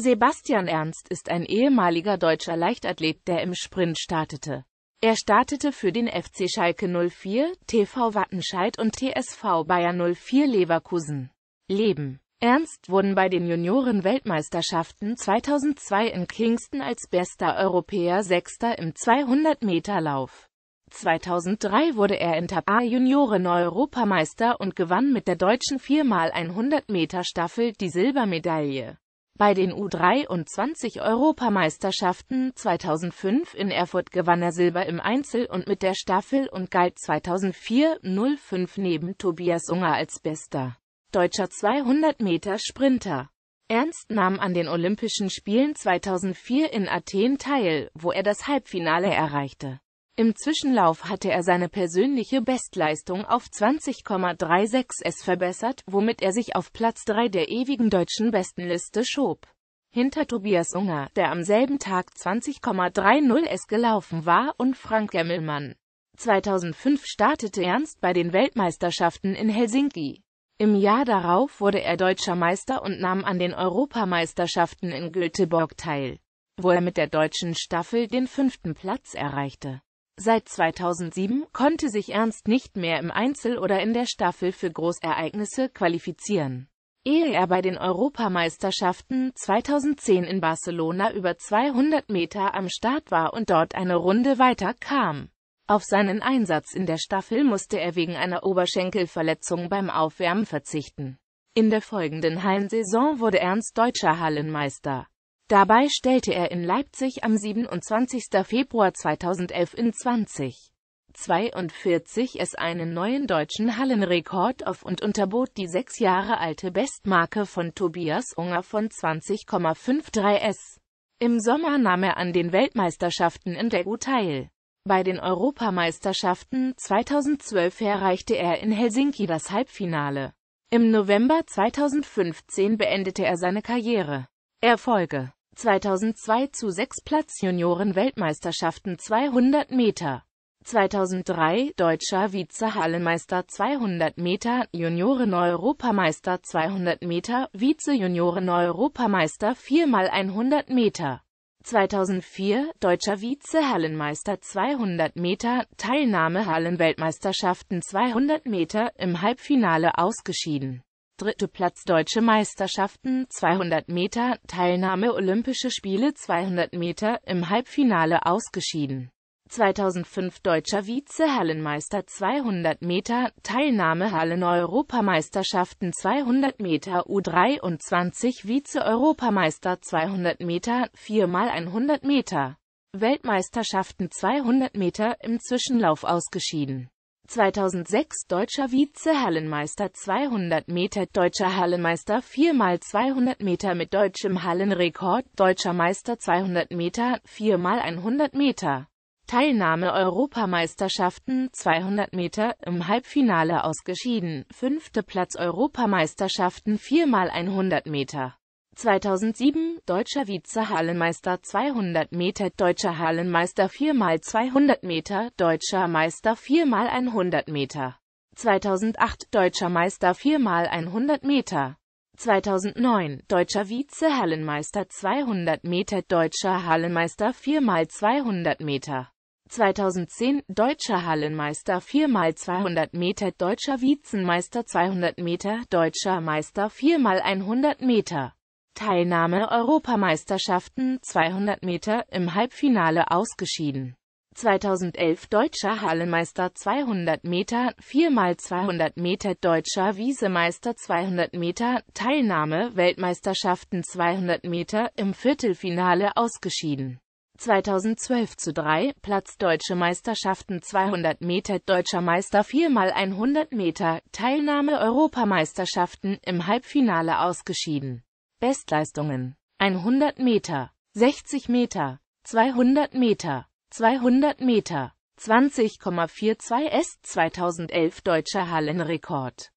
Sebastian Ernst ist ein ehemaliger deutscher Leichtathlet, der im Sprint startete. Er startete für den FC Schalke 04, TV Wattenscheid und TSV Bayer 04 Leverkusen. Leben Ernst wurden bei den Junioren-Weltmeisterschaften 2002 in Kingston als bester Europäer Sechster im 200-Meter-Lauf. 2003 wurde er in Tab A Junioren Europameister und gewann mit der deutschen 4x100-Meter-Staffel die Silbermedaille. Bei den U23-Europameisterschaften 2005 in Erfurt gewann er Silber im Einzel und mit der Staffel und galt 2004-05 neben Tobias Unger als bester deutscher 200-Meter-Sprinter. Ernst nahm an den Olympischen Spielen 2004 in Athen teil, wo er das Halbfinale erreichte im Zwischenlauf hatte er seine persönliche Bestleistung auf 20,36 s verbessert, womit er sich auf Platz 3 der ewigen deutschen Bestenliste schob. Hinter Tobias Unger, der am selben Tag 20,30 s gelaufen war, und Frank Gemmelmann. 2005 startete Ernst bei den Weltmeisterschaften in Helsinki. Im Jahr darauf wurde er deutscher Meister und nahm an den Europameisterschaften in Göteborg teil, wo er mit der deutschen Staffel den fünften Platz erreichte. Seit 2007 konnte sich Ernst nicht mehr im Einzel oder in der Staffel für Großereignisse qualifizieren. Ehe er bei den Europameisterschaften 2010 in Barcelona über 200 Meter am Start war und dort eine Runde weiter kam. Auf seinen Einsatz in der Staffel musste er wegen einer Oberschenkelverletzung beim Aufwärmen verzichten. In der folgenden Hallensaison wurde Ernst deutscher Hallenmeister. Dabei stellte er in Leipzig am 27. Februar 2011 in 20. 42 es einen neuen deutschen Hallenrekord auf und unterbot die sechs Jahre alte Bestmarke von Tobias Unger von 20,53 s. Im Sommer nahm er an den Weltmeisterschaften in Daegu teil. Bei den Europameisterschaften 2012 erreichte er in Helsinki das Halbfinale. Im November 2015 beendete er seine Karriere. Erfolge 2002 zu 6 Platz Junioren-Weltmeisterschaften 200 Meter. 2003 Deutscher Vize-Hallenmeister 200 Meter, Junioren-Europameister 200 Meter, Vize-Junioren-Europameister 4x100 Meter. 2004 Deutscher Vize-Hallenmeister 200 Meter, Teilnahme Hallenweltmeisterschaften 200 Meter, im Halbfinale ausgeschieden dritte Platz Deutsche Meisterschaften 200 Meter, Teilnahme Olympische Spiele 200 Meter, im Halbfinale ausgeschieden. 2005 Deutscher Vize-Hallenmeister 200 Meter, Teilnahme Hallen-Europameisterschaften 200 Meter U23 Vize-Europameister 200 Meter, 4x100 Meter, Weltmeisterschaften 200 Meter im Zwischenlauf ausgeschieden. 2006 deutscher Vize-Hallenmeister 200 Meter, deutscher Hallenmeister 4x200 Meter mit deutschem Hallenrekord, deutscher Meister 200 Meter, 4x100 Meter. Teilnahme Europameisterschaften 200 Meter im Halbfinale ausgeschieden, fünfter Platz Europameisterschaften 4x100 Meter. 2007, deutscher Vize-Hallenmeister 200 Meter, deutscher Hallenmeister 4x200 Meter, deutscher Meister 4x100 Meter. 2008, deutscher Meister 4x100 Meter. 2009, deutscher Vize-Hallenmeister 200 Meter, deutscher Hallenmeister 4x200 Meter. 2010 Deutscher Hallenmeister 4x200 Meter, Deutscher Vizenmeister 200 Meter, Deutscher Meister 4x100 Meter. Teilnahme Europameisterschaften 200 Meter im Halbfinale ausgeschieden. 2011 Deutscher Hallenmeister 200 Meter, 4x200 Meter Deutscher Wiesemeister 200 Meter, Teilnahme Weltmeisterschaften 200 Meter im Viertelfinale ausgeschieden. 2012 zu 3, Platz Deutsche Meisterschaften 200 Meter, Deutscher Meister 4x100 Meter, Teilnahme Europameisterschaften im Halbfinale ausgeschieden. Bestleistungen 100 Meter, 60 Meter, 200 Meter, 200 Meter, 20,42 S 2011 deutscher Hallenrekord.